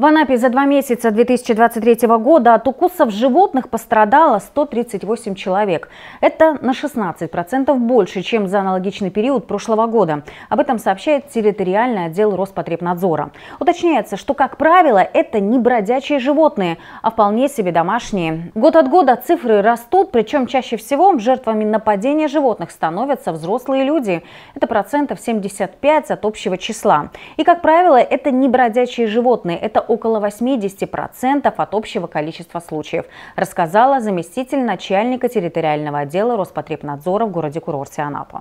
В Анапе за два месяца 2023 года от укусов животных пострадало 138 человек. Это на 16% больше, чем за аналогичный период прошлого года. Об этом сообщает территориальный отдел Роспотребнадзора. Уточняется, что, как правило, это не бродячие животные, а вполне себе домашние. Год от года цифры растут, причем чаще всего жертвами нападения животных становятся взрослые люди. Это процентов 75 от общего числа. И, как правило, это не бродячие животные, это около 80% от общего количества случаев, рассказала заместитель начальника территориального отдела Роспотребнадзора в городе-курорте Анапа.